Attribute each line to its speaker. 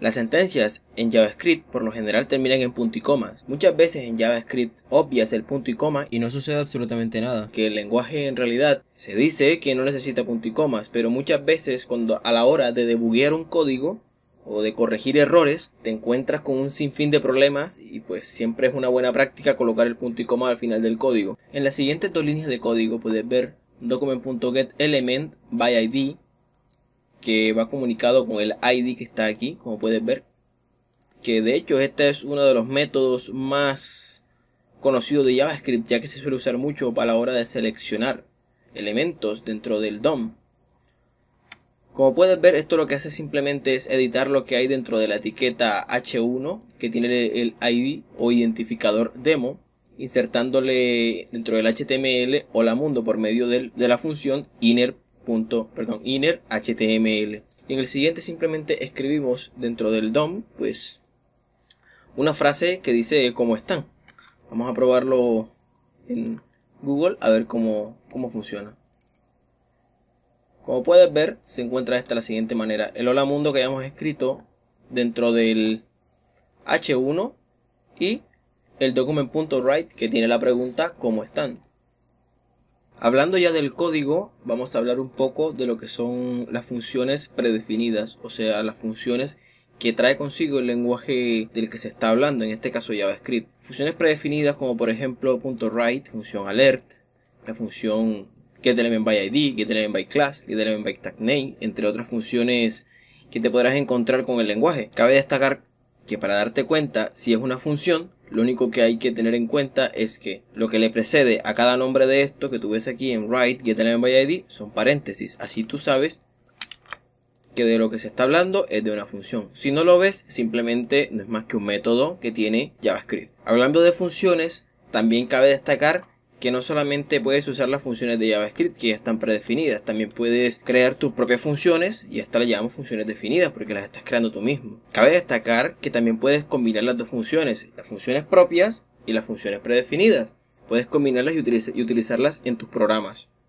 Speaker 1: Las sentencias en JavaScript por lo general terminan en punto y comas. Muchas veces en JavaScript obvias el punto y coma y no sucede absolutamente nada. Que el lenguaje en realidad se dice que no necesita punto y comas, pero muchas veces cuando a la hora de debuguear un código o de corregir errores, te encuentras con un sinfín de problemas y pues siempre es una buena práctica colocar el punto y coma al final del código. En las siguientes dos líneas de código puedes ver document.getElementById que va comunicado con el ID que está aquí, como puedes ver. Que de hecho este es uno de los métodos más conocidos de JavaScript, ya que se suele usar mucho para la hora de seleccionar elementos dentro del DOM. Como puedes ver, esto lo que hace simplemente es editar lo que hay dentro de la etiqueta H1 que tiene el ID o identificador demo, insertándole dentro del HTML hola mundo por medio de la función inner perdón, inner html. Y en el siguiente simplemente escribimos dentro del DOM, pues, una frase que dice cómo están. Vamos a probarlo en Google a ver cómo, cómo funciona. Como puedes ver, se encuentra esta la siguiente manera. El hola mundo que hayamos escrito dentro del h1 y el document.write que tiene la pregunta ¿cómo están? Hablando ya del código, vamos a hablar un poco de lo que son las funciones predefinidas, o sea, las funciones que trae consigo el lenguaje del que se está hablando, en este caso JavaScript. Funciones predefinidas como por ejemplo .write, función alert, la función getElementById, getElementByClass, getElementByTagName, entre otras funciones que te podrás encontrar con el lenguaje. Cabe destacar que para darte cuenta si es una función, lo único que hay que tener en cuenta es que lo que le precede a cada nombre de esto que tú ves aquí en write que son paréntesis. Así tú sabes que de lo que se está hablando es de una función. Si no lo ves, simplemente no es más que un método que tiene JavaScript. Hablando de funciones, también cabe destacar que no solamente puedes usar las funciones de JavaScript que ya están predefinidas, también puedes crear tus propias funciones y hasta las llamamos funciones definidas porque las estás creando tú mismo. Cabe destacar que también puedes combinar las dos funciones, las funciones propias y las funciones predefinidas. Puedes combinarlas y, y utilizarlas en tus programas.